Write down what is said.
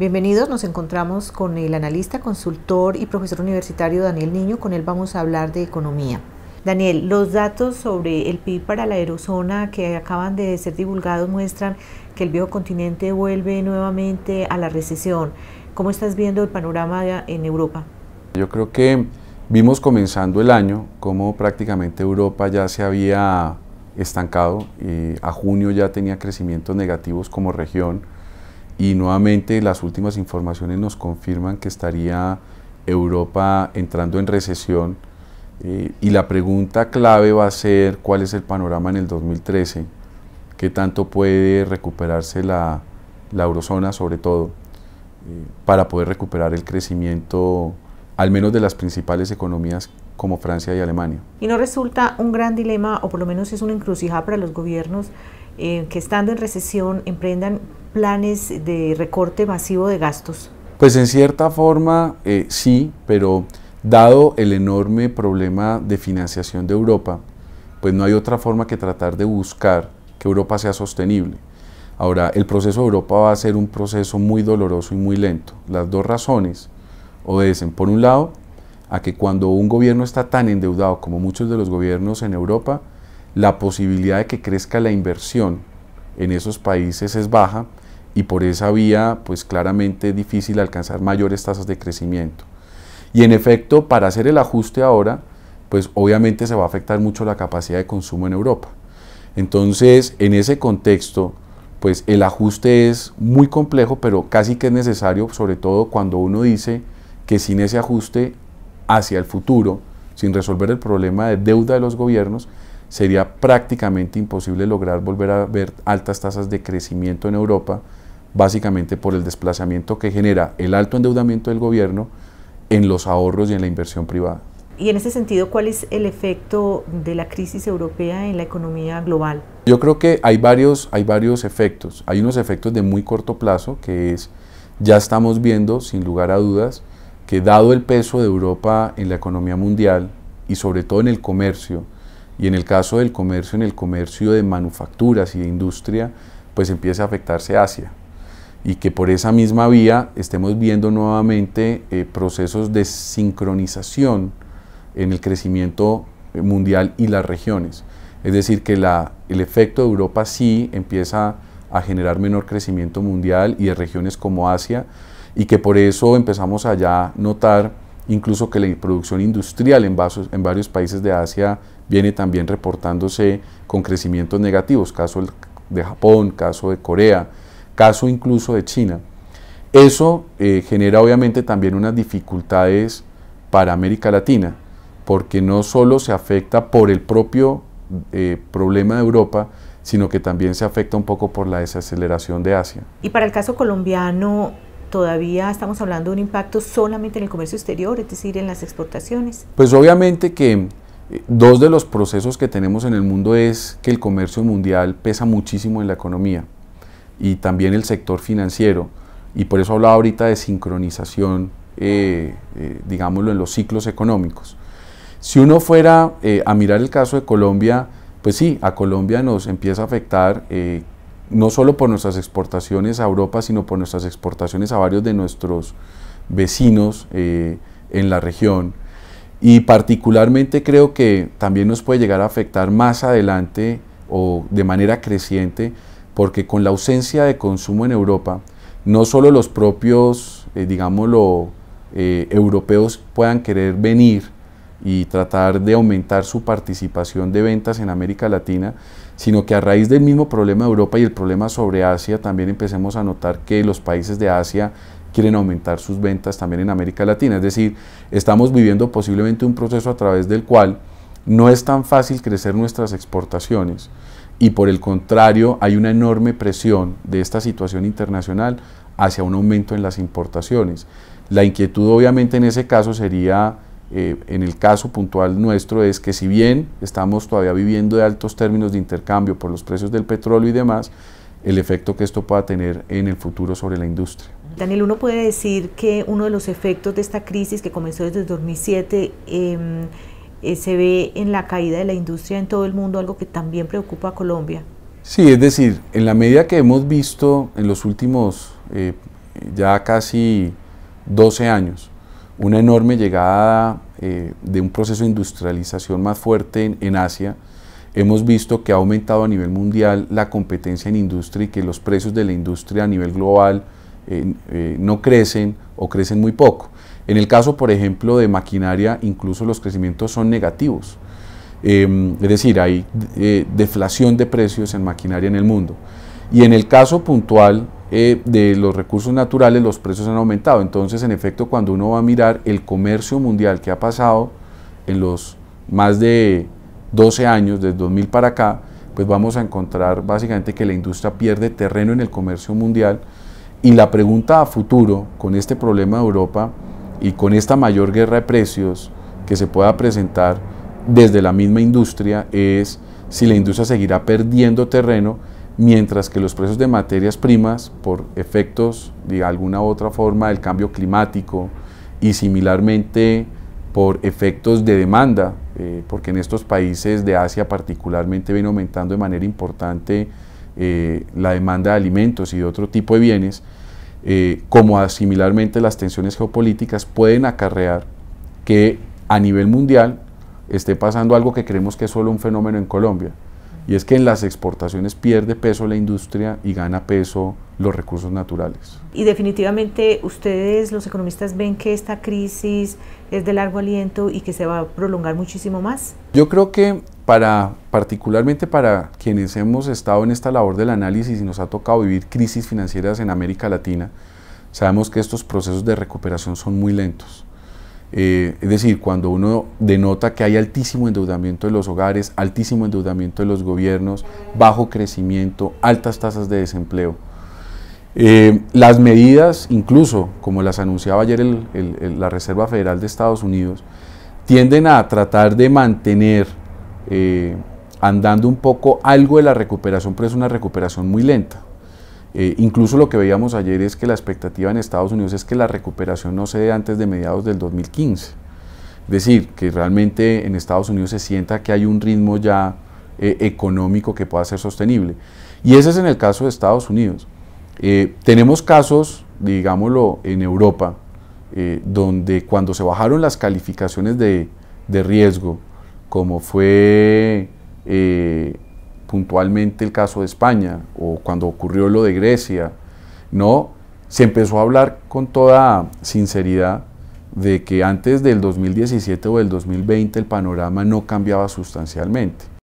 Bienvenidos, nos encontramos con el analista, consultor y profesor universitario Daniel Niño. Con él vamos a hablar de economía. Daniel, los datos sobre el PIB para la aerozona que acaban de ser divulgados muestran que el viejo continente vuelve nuevamente a la recesión. ¿Cómo estás viendo el panorama en Europa? Yo creo que vimos comenzando el año como prácticamente Europa ya se había estancado y a junio ya tenía crecimientos negativos como región y nuevamente las últimas informaciones nos confirman que estaría Europa entrando en recesión eh, y la pregunta clave va a ser cuál es el panorama en el 2013, qué tanto puede recuperarse la, eurozona sobre todo eh, para poder recuperar el crecimiento al menos de las principales economías como Francia y Alemania. ¿Y no resulta un gran dilema, o por lo menos es una encrucijada para los gobiernos, eh, que estando en recesión emprendan planes de recorte masivo de gastos? Pues en cierta forma eh, sí, pero dado el enorme problema de financiación de Europa, pues no hay otra forma que tratar de buscar que Europa sea sostenible. Ahora, el proceso de Europa va a ser un proceso muy doloroso y muy lento. Las dos razones obedecen, por un lado, a que cuando un gobierno está tan endeudado como muchos de los gobiernos en Europa, la posibilidad de que crezca la inversión en esos países es baja y por esa vía pues claramente es difícil alcanzar mayores tasas de crecimiento. Y en efecto, para hacer el ajuste ahora, pues obviamente se va a afectar mucho la capacidad de consumo en Europa. Entonces, en ese contexto, pues el ajuste es muy complejo, pero casi que es necesario, sobre todo cuando uno dice que sin ese ajuste hacia el futuro, sin resolver el problema de deuda de los gobiernos, sería prácticamente imposible lograr volver a ver altas tasas de crecimiento en Europa, básicamente por el desplazamiento que genera el alto endeudamiento del gobierno en los ahorros y en la inversión privada. Y en ese sentido, ¿cuál es el efecto de la crisis europea en la economía global? Yo creo que hay varios, hay varios efectos. Hay unos efectos de muy corto plazo, que es, ya estamos viendo, sin lugar a dudas, que dado el peso de Europa en la economía mundial y sobre todo en el comercio, y en el caso del comercio, en el comercio de manufacturas y de industria, pues empieza a afectarse Asia. Y que por esa misma vía estemos viendo nuevamente eh, procesos de sincronización en el crecimiento mundial y las regiones. Es decir, que la, el efecto de Europa sí empieza a generar menor crecimiento mundial y de regiones como Asia, y que por eso empezamos allá a notar incluso que la producción industrial en, en varios países de Asia viene también reportándose con crecimientos negativos, caso de Japón, caso de Corea, caso incluso de China. Eso eh, genera obviamente también unas dificultades para América Latina, porque no solo se afecta por el propio eh, problema de Europa, sino que también se afecta un poco por la desaceleración de Asia. Y para el caso colombiano, todavía estamos hablando de un impacto solamente en el comercio exterior, es decir, en las exportaciones. Pues obviamente que Dos de los procesos que tenemos en el mundo es que el comercio mundial pesa muchísimo en la economía y también el sector financiero. Y por eso hablaba ahorita de sincronización, eh, eh, digámoslo, en los ciclos económicos. Si uno fuera eh, a mirar el caso de Colombia, pues sí, a Colombia nos empieza a afectar no solo por nuestras exportaciones a Europa, sino por nuestras exportaciones a varios de nuestros vecinos en la región. Y particularmente creo que también nos puede llegar a afectar más adelante o de manera creciente, porque con la ausencia de consumo en Europa, no solo los propios, eh, digámoslo, eh, europeos puedan querer venir y tratar de aumentar su participación de ventas en América Latina, sino que a raíz del mismo problema de Europa y el problema sobre Asia, también empecemos a notar que los países de Asia quieren aumentar sus ventas también en América Latina. Es decir, estamos viviendo posiblemente un proceso a través del cual no es tan fácil crecer nuestras exportaciones y por el contrario hay una enorme presión de esta situación internacional hacia un aumento en las importaciones. La inquietud obviamente en ese caso sería, eh, en el caso puntual nuestro, es que si bien estamos todavía viviendo de altos términos de intercambio por los precios del petróleo y demás, el efecto que esto pueda tener en el futuro sobre la industria. Daniel, uno puede decir que uno de los efectos de esta crisis que comenzó desde 2007 em, eh, se ve en la caída de la industria en todo el mundo, algo que también preocupa a Colombia. Sí, es decir, en la medida que hemos visto en los últimos eh, ya casi 12 años, una enorme llegada eh, de un proceso de industrialización más fuerte en, Asia, hemos visto que ha aumentado a nivel mundial la competencia en industria y que los precios de la industria a nivel global eh, eh, no crecen o crecen muy poco. En el caso, por ejemplo, de maquinaria, incluso los crecimientos son negativos. Em, es decir, hay eh, deflación de precios en maquinaria en el mundo. Y en el caso puntual de los recursos naturales, los precios han aumentado. Entonces, en efecto, cuando uno va a mirar el comercio mundial que ha pasado en los más de 12 años, desde 2000 para acá, pues vamos a encontrar básicamente que la industria pierde terreno en el comercio mundial y la pregunta a futuro con este problema de Europa y con esta mayor guerra de precios que se pueda presentar desde la misma industria es si la industria seguirá perdiendo terreno mientras que los precios de materias primas por efectos de alguna u otra forma del cambio climático y similarmente por efectos de demanda, eh, porque en estos países de Asia particularmente viene aumentando de manera importante eh, la demanda de alimentos y de otro tipo de bienes, eh, como similarmente las tensiones geopolíticas pueden acarrear que a nivel mundial esté pasando algo que creemos que es solo un fenómeno en Colombia, y es que en las exportaciones pierde peso la industria y gana peso los recursos naturales. Y definitivamente ustedes, los economistas, ven que esta crisis es de largo aliento y que se va a prolongar muchísimo más. Yo creo que particularmente para quienes hemos estado en esta labor del análisis y nos ha tocado vivir crisis financieras en América Latina, sabemos que estos procesos de recuperación son muy lentos. Eh, es decir, cuando uno denota que hay altísimo endeudamiento de los hogares, altísimo endeudamiento de los gobiernos, bajo crecimiento, altas tasas de desempleo. Eh, las medidas, incluso como las anunciaba ayer la Reserva Federal de Estados Unidos, tienden a tratar de mantener eh, andando un poco algo de la recuperación, pero es una recuperación muy lenta. Eh, incluso lo que veíamos ayer es que la expectativa en Estados Unidos es que la recuperación no se dé antes de mediados del 2015. Es decir, que realmente en Estados Unidos se sienta que hay un ritmo ya eh, económico que pueda ser sostenible. Y ese es en el caso de Estados Unidos. tenemos casos, digámoslo, en Europa, donde cuando se bajaron las calificaciones de, de riesgo, como fue eh, puntualmente el caso de España o cuando ocurrió lo de Grecia, ¿no? Se empezó a hablar con toda sinceridad de que antes del 2017 o del 2020 el panorama no cambiaba sustancialmente.